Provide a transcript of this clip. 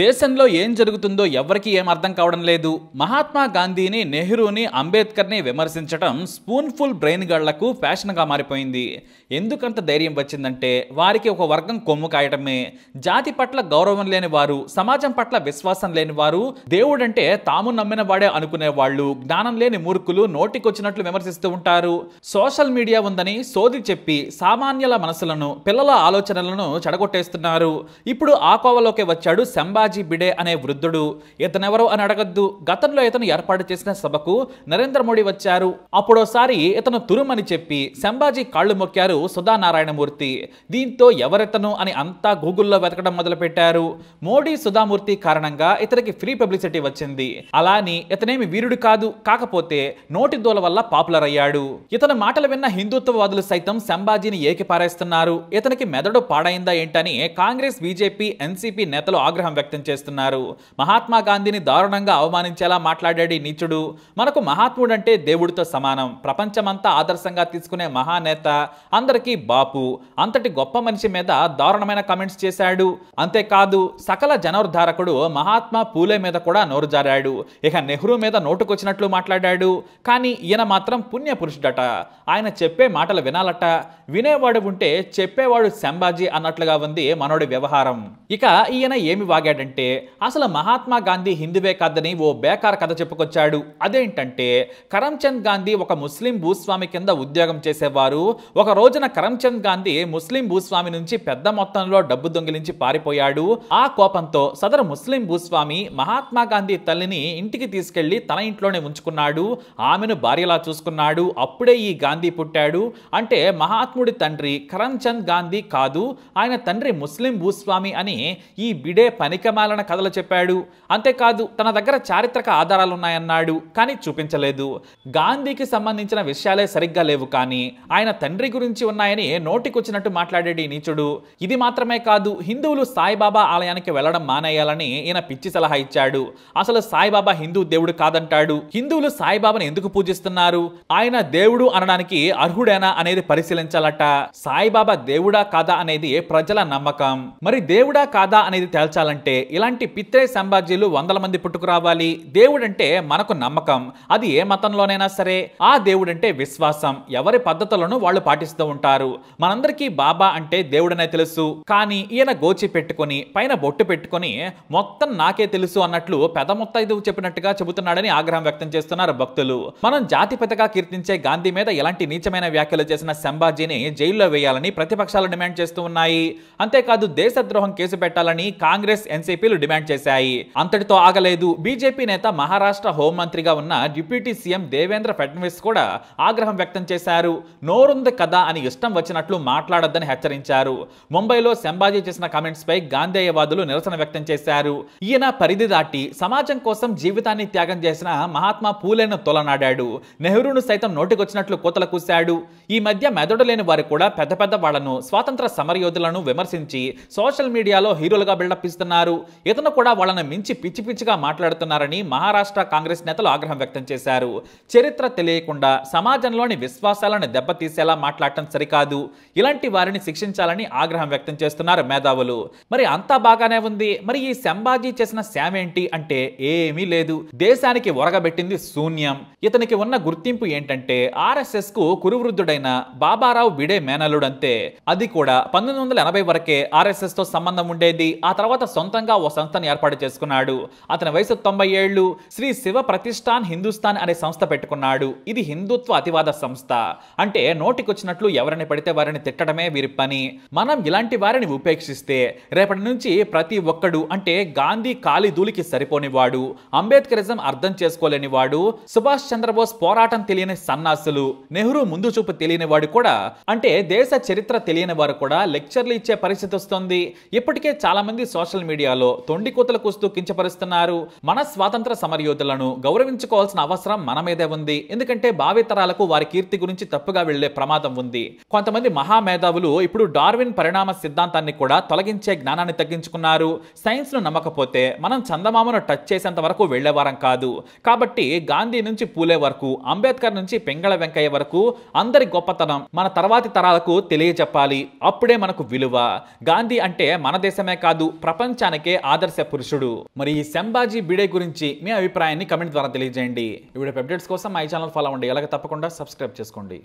దేశంలో ఏం జరుగుతుందో ఎవరికి ఏం అర్థం కావడం లేదు మహాత్మా గాంధీని నెహ్రూని అంబేద్కర్ని విమర్శించడం స్పూన్ఫుల్ బ్రెయిన్ గళ్లకు ఫ్యాషన్గా మారిపోయింది ఎందుకంత ధైర్యం వచ్చిందంటే వారికి ఒక వర్గం కొమ్ము కాయటమే జాతి పట్ల గౌరవం లేని వారు సమాజం పట్ల విశ్వాసం లేని వారు దేవుడంటే తాము నమ్మిన వాడే అనుకునే వాళ్ళు జ్ఞానం లేని మూర్ఖులు నోటికొచ్చినట్లు విమర్శిస్తూ ఉంటారు సోషల్ మీడియా ఉందని సోది చెప్పి సామాన్యుల మనసులను పిల్లల ఆలోచనలను చెడగొట్టేస్తున్నారు ఇప్పుడు ఆ కోవలోకి వచ్చాడు సంభాజీ బిడే అనే వృద్ధుడు ఇతనెవరు అని అడగద్దు గతంలో ఇతను ఏర్పాటు చేసిన సభకు నరేంద్ర మోడీ వచ్చారు అప్పుడోసారి ఇతను తురుమని చెప్పి సంభాజీ కాళ్ళు మొక్కారు సుధానారాయణమూర్తి దీంతో ఎవరితను అని అంతా గూగుల్లో వెతకడం మొదలుపెట్టారు మోడీ సుధామూర్తి కారణంగా ఇతనికి ఫ్రీ పబ్లిసిటీ వచ్చింది అలాని ఇతనేమి వీరుడు కాదు కాకపోతే నోటి దూల వల్ల పాపులర్ అయ్యాడు ఇతని మాటలు విన్న హిందుత్వవాదులు సైతం శంబాజీని ఏకిపారేస్తున్నారు ఇతనికి మెదడు పాడైందా ఏంటని కాంగ్రెస్ బీజేపీ ఎన్సీపీ నేతలు ఆగ్రహం వ్యక్తం చేస్తున్నారు మహాత్మా గాంధీని దారుణంగా అవమానించేలా మాట్లాడాడు నీచుడు మనకు మహాత్ముడంటే దేవుడితో సమానం ప్రపంచమంతా ఆదర్శంగా తీసుకునే మహానేత అందరికీ బాపు అంతటి గొప్ప మనిషి మీద దారుణమైన కమెంట్స్ చేశాడు అంతేకాదు సకల జనోద్ధారకుడు మహాత్మా పూలే మీద కూడా నోరు జారాడు ఇక నెహ్రూ మీద నోటుకొచ్చినట్లు మాట్లాడాడు కానీ ఈయన మాత్రం పుణ్య పురుషుడట ఆయన చెప్పే మాటలు వినాలట వినేవాడు ఉంటే చెప్పేవాడు శంబాజీ అన్నట్లుగా ఉంది మనోడి వ్యవహారం ఇక ఈయన ఏమి వాగాడు మాట్లాడాడంటే అసలు మహాత్మా గాంధీ హిందువే కాదని ఓ బేకార్ కథ చెప్పుకొచ్చాడు అదేంటంటే కరమ్చంద్ గాంధీ ఒక ముస్లిం భూస్వామి కింద ఉద్యోగం చేసేవారు ఒక రోజున కరమ్చంద్ గాంధీ ముస్లిం భూస్వామి నుంచి పెద్ద మొత్తంలో డబ్బు దొంగిలించి పారిపోయాడు ఆ కోపంతో సదరు ముస్లిం భూస్వామి మహాత్మా గాంధీ తల్లిని ఇంటికి తీసుకెళ్లి తన ఇంట్లోనే ఉంచుకున్నాడు ఆమెను భార్యలా చూసుకున్నాడు అప్పుడే ఈ గాంధీ పుట్టాడు అంటే మహాత్ముడి తండ్రి కరమ్చంద్ గాంధీ కాదు ఆయన తండ్రి ముస్లిం భూస్వామి అని ఈ బిడే పనికి అతిక్రమాలన కథలు చెప్పాడు అంతేకాదు తన దగ్గర చారిత్రక ఆధారాలున్నాయన్నాడు కానీ చూపించలేదు గాంధీకి సంబంధించిన విషయాలే సరిగ్గా లేవు కానీ ఆయన తండ్రి గురించి ఉన్నాయని నోటికొచ్చినట్టు మాట్లాడేడు నీచుడు ఇది మాత్రమే కాదు హిందువులు సాయిబాబా ఆలయానికి వెళ్లడం మానేయాలని ఈయన పిచ్చి సలహా ఇచ్చాడు అసలు సాయిబాబా హిందూ దేవుడు కాదంటాడు హిందువులు సాయిబాబాను ఎందుకు పూజిస్తున్నారు ఆయన దేవుడు అనడానికి అర్హుడేనా అనేది పరిశీలించాలట సాయిబాబా దేవుడా కాదా అనేది ప్రజల నమ్మకం మరి దేవుడా కాదా అనేది తేల్చాలంటే ఇలాంటి పిత్రే సంభాజ్యులు వందల మంది పుట్టుకురావాలి దేవుడంటే మనకు నమ్మకం అది ఏ మతంలోనైనా సరే ఆ దేవుడంటే విశ్వాసం ఎవరి పద్ధతులను వాళ్ళు పాటిస్తూ ఉంటారు మనందరికీ బాబా అంటే దేవుడనే తెలుసు కానీ ఈయన గోచి పెట్టుకుని పైన బొట్టు పెట్టుకుని మొత్తం నాకే తెలుసు అన్నట్లు పెద్ద మొత్తం ఇది చెప్పినట్టుగా చెబుతున్నాడని ఆగ్రహం వ్యక్తం చేస్తున్నారు భక్తులు మనం జాతిపితగా కీర్తించే గాంధీ మీద ఎలాంటి నీచమైన వ్యాఖ్యలు చేసిన సంభాజీని జైల్లో వేయాలని ప్రతిపక్షాలు డిమాండ్ చేస్తూ ఉన్నాయి అంతేకాదు దేశద్రోహం కేసు పెట్టాలని కాంగ్రెస్ ఎన్ ఎన్సీపీలు డిమాండ్ చేశాయి అంతటితో ఆగలేదు బీజేపీ నేత మహారాష్ట్ర హోంమంత్రిగా ఉన్న డిప్యూటీ సీఎం దేవేంద్ర ఫడ్నవీస్ కూడా ఆగ్రహం వ్యక్తం చేశారు నోరుంది కదా అని ఇష్టం వచ్చినట్లు మాట్లాడొద్దని హెచ్చరించారు ముంబైలో శంబాజీ చేసిన కామెంట్స్ పై గాంధేయవాదులు నిరసన వ్యక్తం చేశారు ఈయన పరిధి దాటి సమాజం కోసం జీవితాన్ని త్యాగం చేసిన మహాత్మా పూలేను తొలనాడాడు నెహ్రూను సైతం నోటికొచ్చినట్లు కూతల కూశాడు ఈ మధ్య మెదడు లేని వారు కూడా పెద్ద పెద్ద వాళ్లను స్వాతంత్ర సమరయోధులను విమర్శించి సోషల్ మీడియాలో హీరోలుగా బిల్డప్ ఇస్తున్నారు ఇతను కూడా వాళ్ళని మించి పిచ్చి పిచ్చిగా మాట్లాడుతున్నారని మహారాష్ట్ర కాంగ్రెస్ నేతలు ఆగ్రహం వ్యక్తం చేశారు చరిత్ర తెలియకుండా సమాజంలోని విశ్వాసాలను దెబ్బతీసేలా మాట్లాడటం సరికాదు ఇలాంటి వారిని శిక్షించాలని ఆగ్రహం వ్యక్తం చేస్తున్నారు మేధావులు మరి అంతా బాగానే ఉంది మరి ఈ శంబాజీ చేసిన శామేంటి అంటే ఏమీ లేదు దేశానికి ఒరగబెట్టింది శూన్యం ఇతనికి ఉన్న గుర్తింపు ఏంటంటే ఆర్ఎస్ఎస్ కు కురువృద్ధుడైన బాబారావు బిడే మేనలుడంతే అది కూడా పంతొమ్మిది వందల ఎనభై వరకే ఆర్ఎస్ఎస్ తో సంబంధం ఉండేది ఆ తర్వాత సొంత సొంతంగా ఓ సంస్థను ఏర్పాటు చేసుకున్నాడు అతని వయసు తొంభై ఏళ్లు శ్రీ శివ ప్రతిష్టాన్ హిందుస్థాన్ అనే సంస్థ పెట్టుకున్నాడు ఇది హిందుత్వ అతివాద సంస్థ అంటే నోటికొచ్చినట్లు ఎవరిని పడితే వారిని తిట్టడమే వీరి పని మనం ఇలాంటి వారిని ఉపేక్షిస్తే రేపటి నుంచి ప్రతి ఒక్కడు అంటే గాంధీ కాలి సరిపోని సరిపోనివాడు అంబేద్కరిజం అర్థం చేసుకోలేనివాడు సుభాష్ చంద్రబోస్ పోరాటం తెలియని సన్నాసులు నెహ్రూ ముందు చూపు తెలియని వాడు కూడా అంటే దేశ చరిత్ర తెలియని వారు కూడా లెక్చర్లు ఇచ్చే పరిస్థితి వస్తుంది ఇప్పటికే చాలా మంది సోషల్ మీడియా మీడియాలో తొండికూతల కూస్తూ కించపరుస్తున్నారు మన స్వాతంత్ర సమరయోధులను గౌరవించుకోవాల్సిన అవసరం మన మీదే ఉంది ఎందుకంటే భావితరాలకు వారి కీర్తి గురించి తప్పుగా వెళ్లే ప్రమాదం ఉంది కొంతమంది మహామేధావులు ఇప్పుడు డార్విన్ పరిణామ సిద్ధాంతాన్ని కూడా తొలగించే జ్ఞానాన్ని తగ్గించుకున్నారు ను నమ్మకపోతే మనం చందమామను టచ్ చేసేంత వరకు వెళ్లేవారం కాదు కాబట్టి గాంధీ నుంచి పూలే వరకు అంబేద్కర్ నుంచి పెంగళ వెంకయ్య వరకు అందరి గొప్పతనం మన తర్వాతి తరాలకు తెలియజెప్పాలి అప్పుడే మనకు విలువ గాంధీ అంటే మన దేశమే కాదు ప్రపంచానికి మనకే ఆదర్శ పురుషుడు మరి ఈ సంభాజీ బిడే గురించి మీ అభిప్రాయాన్ని కమెంట్ ద్వారా తెలియజేయండి ఇప్పుడు అప్డేట్స్ కోసం మై ఛానల్ ఫాలో అవ్వండి అలాగే తప్పకుండా సబ్స్క్రైబ్ చేసుకోండి